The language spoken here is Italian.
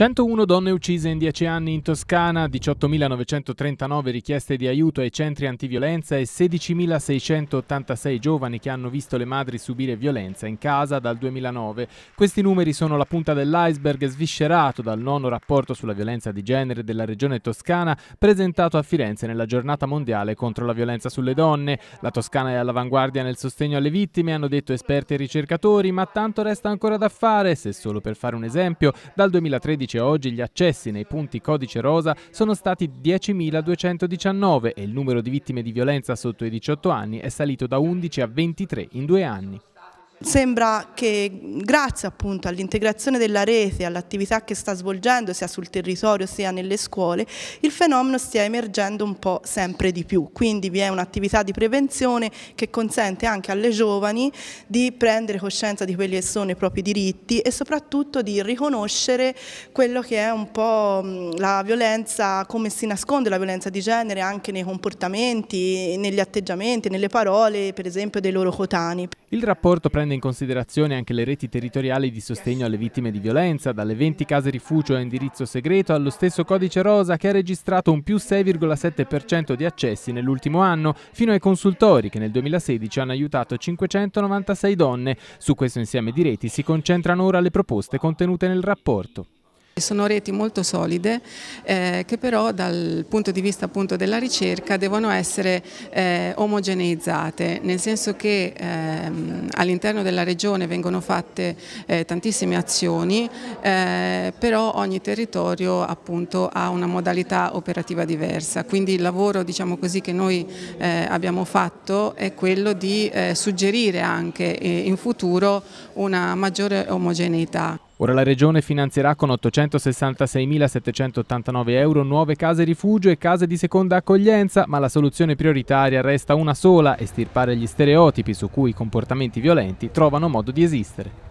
101 donne uccise in 10 anni in Toscana, 18.939 richieste di aiuto ai centri antiviolenza e 16.686 giovani che hanno visto le madri subire violenza in casa dal 2009. Questi numeri sono la punta dell'iceberg sviscerato dal nono rapporto sulla violenza di genere della regione toscana presentato a Firenze nella giornata mondiale contro la violenza sulle donne. La Toscana è all'avanguardia nel sostegno alle vittime, hanno detto esperti e ricercatori, ma tanto resta ancora da fare, se solo per fare un esempio, dal 2013 2015 oggi gli accessi nei punti codice rosa sono stati 10.219 e il numero di vittime di violenza sotto i 18 anni è salito da 11 a 23 in due anni sembra che grazie appunto all'integrazione della rete, all'attività che sta svolgendo sia sul territorio sia nelle scuole, il fenomeno stia emergendo un po' sempre di più, quindi vi è un'attività di prevenzione che consente anche alle giovani di prendere coscienza di quelli che sono i propri diritti e soprattutto di riconoscere quello che è un po' la violenza, come si nasconde la violenza di genere anche nei comportamenti, negli atteggiamenti, nelle parole per esempio dei loro cotani. Il rapporto prende prende in considerazione anche le reti territoriali di sostegno alle vittime di violenza, dalle 20 case rifugio a indirizzo segreto allo stesso codice rosa che ha registrato un più 6,7% di accessi nell'ultimo anno, fino ai consultori che nel 2016 hanno aiutato 596 donne. Su questo insieme di reti si concentrano ora le proposte contenute nel rapporto sono reti molto solide eh, che però dal punto di vista appunto della ricerca devono essere eh, omogeneizzate, nel senso che ehm, all'interno della regione vengono fatte eh, tantissime azioni, eh, però ogni territorio appunto ha una modalità operativa diversa, quindi il lavoro diciamo così che noi eh, abbiamo fatto è quello di eh, suggerire anche in futuro una maggiore omogeneità. Ora la Regione finanzierà con 866.789 euro nuove case rifugio e case di seconda accoglienza, ma la soluzione prioritaria resta una sola, estirpare gli stereotipi su cui i comportamenti violenti trovano modo di esistere.